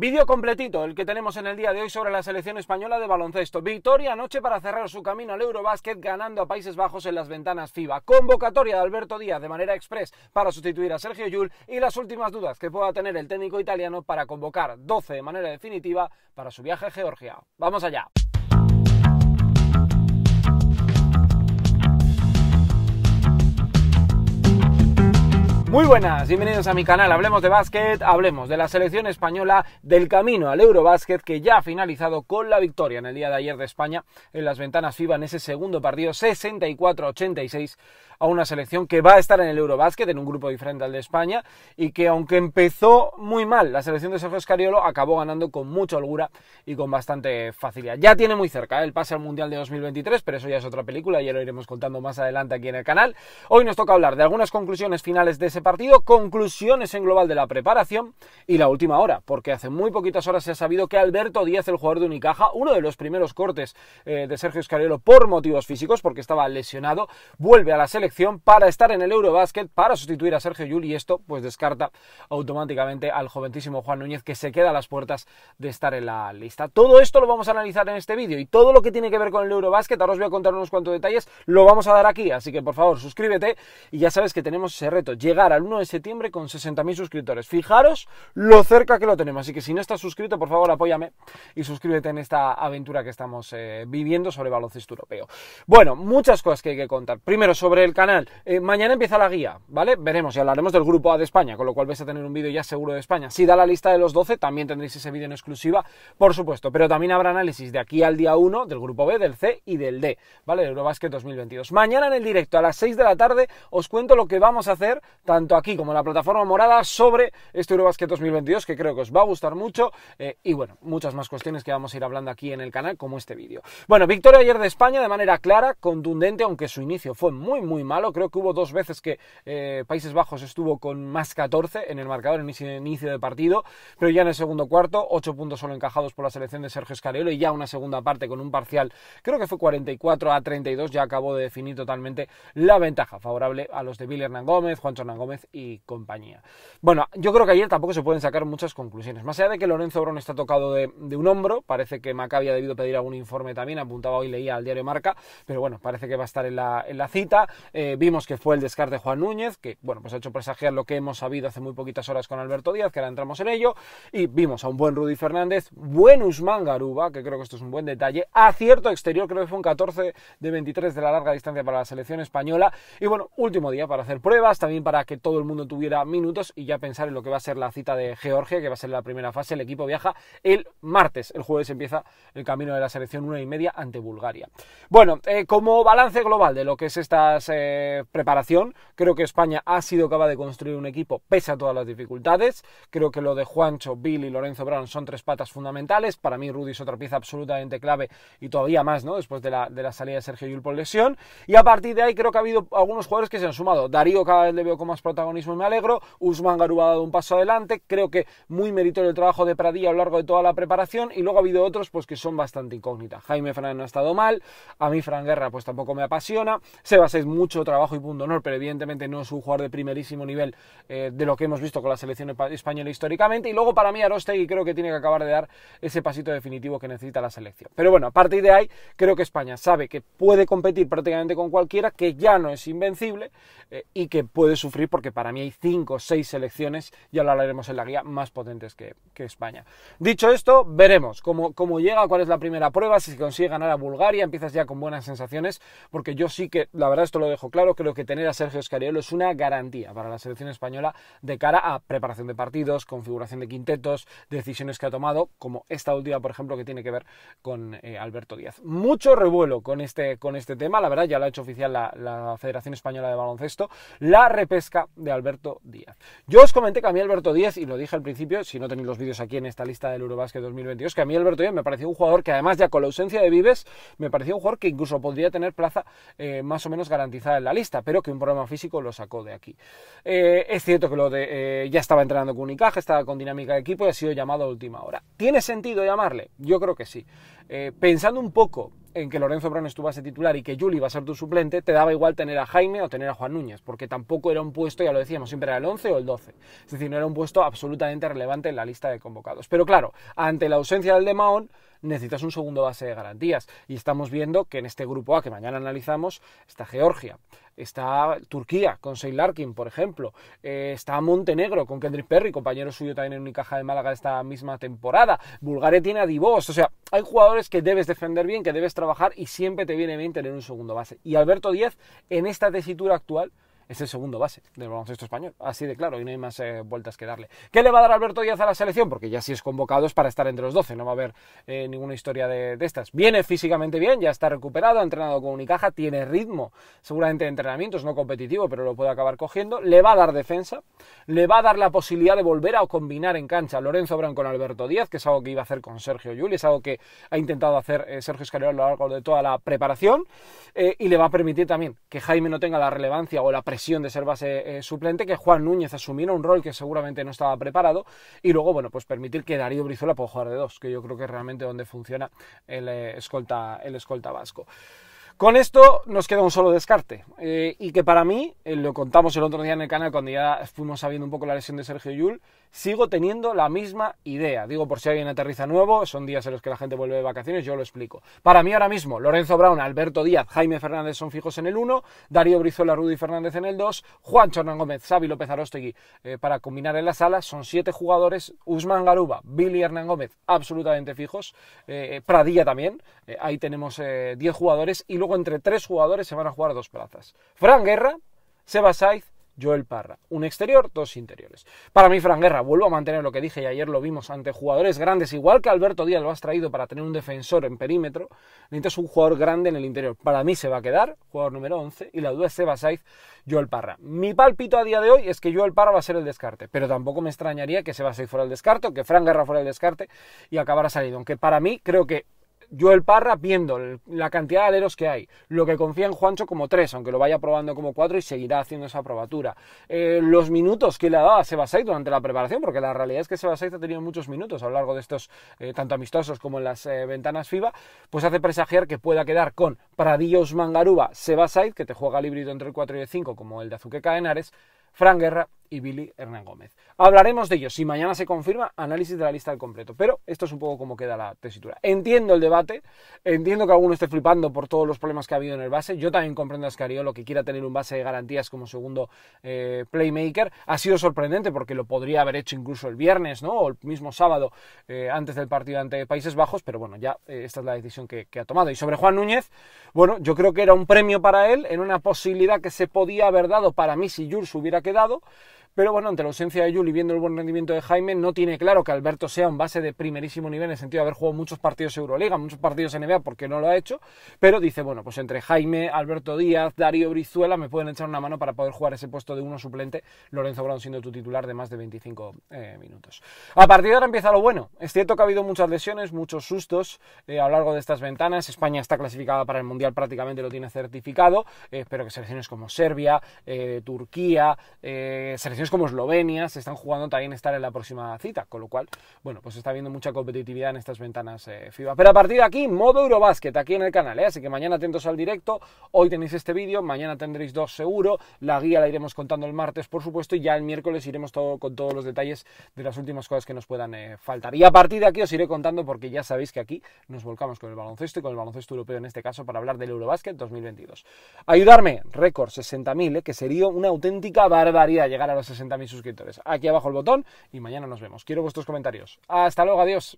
Vídeo completito, el que tenemos en el día de hoy sobre la selección española de baloncesto. Victoria anoche para cerrar su camino al Eurobásquet ganando a Países Bajos en las ventanas FIBA. Convocatoria de Alberto Díaz de manera express para sustituir a Sergio Yul y las últimas dudas que pueda tener el técnico italiano para convocar 12 de manera definitiva para su viaje a Georgia. Vamos allá. Muy buenas, bienvenidos a mi canal. Hablemos de básquet, hablemos de la selección española, del camino al Eurobásquet que ya ha finalizado con la victoria en el día de ayer de España en las ventanas FIBA en ese segundo partido 64-86 a una selección que va a estar en el Eurobásquet en un grupo diferente al de España y que aunque empezó muy mal la selección de Sergio Escariolo acabó ganando con mucha holgura y con bastante facilidad. Ya tiene muy cerca ¿eh? el pase al Mundial de 2023, pero eso ya es otra película, y ya lo iremos contando más adelante aquí en el canal. Hoy nos toca hablar de algunas conclusiones finales de ese partido, conclusiones en global de la preparación y la última hora, porque hace muy poquitas horas se ha sabido que Alberto Díaz, el jugador de Unicaja, uno de los primeros cortes eh, de Sergio Escariolo por motivos físicos, porque estaba lesionado, vuelve a la selección para estar en el Eurobásquet, para sustituir a Sergio Yul y esto pues descarta automáticamente al joventísimo Juan Núñez que se queda a las puertas de estar en la lista. Todo esto lo vamos a analizar en este vídeo y todo lo que tiene que ver con el Eurobasket, ahora os voy a contar unos cuantos detalles, lo vamos a dar aquí, así que por favor suscríbete y ya sabes que tenemos ese reto, llegar al 1 de septiembre con 60.000 suscriptores. Fijaros lo cerca que lo tenemos. Así que si no estás suscrito, por favor, apóyame y suscríbete en esta aventura que estamos eh, viviendo sobre baloncesto europeo. Bueno, muchas cosas que hay que contar. Primero, sobre el canal. Eh, mañana empieza la guía, ¿vale? Veremos y hablaremos del grupo A de España, con lo cual vais a tener un vídeo ya seguro de España. Si da la lista de los 12, también tendréis ese vídeo en exclusiva, por supuesto. Pero también habrá análisis de aquí al día 1 del grupo B, del C y del D, ¿vale? Eurobasket 2022. Mañana en el directo a las 6 de la tarde os cuento lo que vamos a hacer, tanto aquí como en la plataforma morada sobre este Eurobasket 2022 que creo que os va a gustar mucho eh, y bueno, muchas más cuestiones que vamos a ir hablando aquí en el canal como este vídeo. Bueno, victoria ayer de España de manera clara, contundente, aunque su inicio fue muy muy malo, creo que hubo dos veces que eh, Países Bajos estuvo con más 14 en el marcador en ese inicio de partido, pero ya en el segundo cuarto, 8 puntos solo encajados por la selección de Sergio Escariolo y ya una segunda parte con un parcial, creo que fue 44 a 32, ya acabó de definir totalmente la ventaja favorable a los de Billy Hernán Gómez, Juancho Hernán y compañía. Bueno, yo creo que ayer tampoco se pueden sacar muchas conclusiones. Más allá de que Lorenzo Brown está tocado de, un hombro, parece que Maccabi había debido pedir algún informe también, apuntaba hoy, leía al diario Marca, pero bueno, parece que va a estar en la, en la cita. Eh, vimos que fue el descarte de Juan Núñez, que bueno, pues ha hecho presagiar lo que hemos sabido hace muy poquitas horas con Alberto Díaz, que ahora entramos en ello, y vimos a un buen Rudy Fernández, buen Usman Garuba, que creo que esto es un buen detalle, acierto exterior, creo que fue un 14 de 23 de la larga distancia para la selección española, y bueno, último día para hacer pruebas, también para que todo el mundo tuviera minutos y ya pensar en lo que va a ser la cita de Georgia, que va a ser la primera fase. El equipo viaja el martes. El jueves empieza el camino de la selección una y media ante Bulgaria. Bueno, eh, como balance global de lo que es esta eh, preparación, creo que España ha sido capaz de construir un equipo pese a todas las dificultades. Creo que lo de Juancho, Bill y Lorenzo Brown son tres patas fundamentales. Para mí, Rudy es otra pieza absolutamente clave y todavía más, ¿no? Después de la, de la salida de Sergio Yul por lesión. Y a partir de ahí creo que ha habido algunos jugadores que se han sumado. Darío cada vez le veo con más protagonismo y me alegro. Usman Garú ha dado un paso adelante. Creo que muy meritorio el trabajo de Pradilla a lo largo de toda la preparación. Y luego ha habido otros pues, que son bastante incógnitas. Jaime Fran no ha estado mal. A mí Fran Guerra pues tampoco me apasiona. Sebas es mucho trabajo y punto honor, pero evidentemente no es un jugador de primerísimo nivel eh, de lo que hemos visto con la selección española históricamente. Y luego para mí Arostegui creo que tiene que acabar de dar ese pasito definitivo que necesita la selección. Pero bueno, a partir de ahí creo que España sabe que puede competir prácticamente con cualquiera, que ya no es invencible eh, y que puede sufrir por porque para mí hay cinco o seis selecciones, ya lo hablaremos en la guía, más potentes que, España. Dicho esto, veremos cómo, cómo, llega, cuál es la primera prueba, si se consigue ganar a Bulgaria, empiezas ya con buenas sensaciones, porque yo sí que, la verdad, esto lo dejo claro, creo que tener a Sergio Escariolo es una garantía para la selección española de cara a preparación de partidos, configuración de quintetos, decisiones que ha tomado, como esta última, por ejemplo, que tiene que ver con eh, Alberto Díaz. Mucho revuelo con este, con este tema, la verdad, ya lo ha hecho oficial la, la Federación Española de Baloncesto. La repesca de Alberto Díaz. Yo os comenté que a mí Alberto Díaz, y lo dije al principio, si no tenéis los vídeos aquí en esta lista del Eurobasket 2022, que a mí Alberto Díaz me parecía un jugador que además ya con la ausencia de Vives, me parecía un jugador que incluso podría tener plaza eh, más o menos garantizada en la lista, pero que un problema físico lo sacó de aquí. Eh, es cierto que lo de, eh, ya estaba entrenando con Unicaja, estaba con dinámica de equipo y ha sido llamado a última hora. ¿Tiene sentido llamarle? Yo creo que sí. pensando un poco en que Lorenzo Brown estuviese titular y que Juli iba a ser tu suplente, te daba igual tener a Jaime o tener a Juan Núñez, porque tampoco era un puesto, ya lo decíamos, siempre era el 11 o el 12. Es decir, no era un puesto absolutamente relevante en la lista de convocados. Pero claro, ante la ausencia del de Mahón, necesitas un segundo base de garantías. Y estamos viendo que en este grupo A, que mañana analizamos, está Georgia está Turquía con Sey Larkin, por ejemplo, eh, está Montenegro con Kendrick Perry, compañero suyo también en Unicaja de Málaga esta misma temporada, Bulgaria tiene a Divos, o sea, hay jugadores que debes defender bien, que debes trabajar y siempre te viene bien tener un segundo base. Y Alberto Díaz, en esta tesitura actual, es el segundo base del baloncesto español. Así de claro, y no hay más eh, vueltas que darle. ¿Qué le va a dar Alberto Díaz a la selección? Porque ya si es convocado es para estar entre los 12, no va a haber eh, ninguna historia de, estas. Viene físicamente bien, ya está recuperado, ha entrenado con Unicaja, tiene ritmo, seguramente de es no competitivo, pero lo puede acabar cogiendo. Le va a dar defensa, le va a dar la posibilidad de volver a combinar en cancha Lorenzo Brown con Alberto Díaz, que es algo que iba a hacer con Sergio Yuli, es algo que ha intentado hacer eh, Sergio Escalera a lo largo de toda la preparación, y le va a permitir también que Jaime no tenga la relevancia o la presencia de ser base eh, suplente, que Juan Núñez asumiera un rol que seguramente no estaba preparado y luego, bueno, pues permitir que Darío Brizuela pueda jugar de dos, que yo creo que es realmente donde funciona el, eh, escolta, el escolta vasco. Con esto nos queda un solo descarte. Eh, y que para mí, eh, lo contamos el otro día en el canal cuando ya fuimos sabiendo un poco la lesión de Sergio Yul, sigo teniendo la misma idea. Digo, por si alguien aterriza nuevo, son días en los que la gente vuelve de vacaciones, yo lo explico. Para mí ahora mismo, Lorenzo Brown, Alberto Díaz, Jaime Fernández son fijos en el 1, Darío Brizola, Rudy Fernández en el 2, Juan Chornán Gómez, Xavi López Arostegui eh, para combinar en la sala, son 7 jugadores, Usman Garuba, Billy Hernán Gómez, absolutamente fijos, Pradilla también, ahí tenemos 10 jugadores y entre tres jugadores se van a jugar dos plazas. Fran Guerra, Seba Saiz, Joel Parra. Un exterior, dos interiores. Para mí, Fran Guerra, vuelvo a mantener lo que dije y ayer lo vimos ante jugadores grandes, igual que Alberto Díaz lo has traído para tener un defensor en perímetro, necesitas un jugador grande en el interior. Para mí se va a quedar, jugador número 11, y la duda es Seba Saiz, Joel Parra. Mi palpito a día de hoy es que Joel Parra va a ser el descarte, pero tampoco me extrañaría que Seba Saiz fuera el descarte o que Fran Guerra fuera el descarte y acabara saliendo. Aunque para mí creo que Joel Parra viendo la cantidad de aleros que hay, lo que confía en Juancho como tres, aunque lo vaya probando como cuatro y seguirá haciendo esa probatura. Eh, los minutos que le ha dado a Sebasait durante la preparación, porque la realidad es que Sebasait ha tenido muchos minutos a lo largo de estos, eh, tanto amistosos como en las eh, ventanas FIBA, pues hace presagiar que pueda quedar con Pradillos Mangaruba, Sebasait, que te juega el híbrido entre el 4 y el 5, como el de Azuqueca Henares, Fran Guerra y Billy Hernán Gómez. Hablaremos de ellos. Si mañana se confirma, análisis de la lista al completo. Pero esto es un poco como queda la tesitura. Entiendo el debate, entiendo que alguno esté flipando por todos los problemas que ha habido en el base. Yo también comprendo a Escariolo que quiera tener un base de garantías como segundo eh, playmaker. Ha sido sorprendente porque lo podría haber hecho incluso el viernes, ¿no? O el mismo sábado, eh, antes del partido ante Países Bajos. Pero bueno, ya eh, esta es la decisión que, ha tomado. Y sobre Juan Núñez, bueno, yo creo que era un premio para él en una posibilidad que se podía haber dado para mí si Jules hubiera quedado. Pero bueno, ante la ausencia de Juli, viendo el buen rendimiento de Jaime, no tiene claro que Alberto sea un base de primerísimo nivel en el sentido de haber jugado muchos partidos Euroliga, muchos partidos NBA, porque no lo ha hecho. Pero dice, bueno, pues entre Jaime, Alberto Díaz, Darío Brizuela me pueden echar una mano para poder jugar ese puesto de uno suplente, Lorenzo Brown siendo tu titular de más de 25 eh, minutos. A partir de ahora empieza lo bueno. Es cierto que ha habido muchas lesiones, muchos sustos eh, a lo largo de estas ventanas. España está clasificada para el Mundial, prácticamente lo tiene certificado. Eh, espero que selecciones como Serbia, Turquía, selecciones como Eslovenia se están jugando también estar en la próxima cita, con lo cual, bueno, pues está habiendo mucha competitividad en estas ventanas eh, FIBA. Pero a partir de aquí, modo Eurobasket, aquí en el canal, eh, así que mañana atentos al directo, hoy tenéis este vídeo, mañana tendréis dos seguro, la guía la iremos contando el martes, por supuesto, y ya el miércoles iremos todo, con todos los detalles de las últimas cosas que nos puedan eh, faltar. Y a partir de aquí os iré contando, porque ya sabéis que aquí nos volcamos con el baloncesto y con el baloncesto europeo en este caso para hablar del Eurobasket 2022. Ayudarme, récord 60.000, que sería una auténtica barbaridad llegar a los 60.000 suscriptores. Aquí abajo el botón y mañana nos vemos. Quiero vuestros comentarios. Hasta luego, adiós.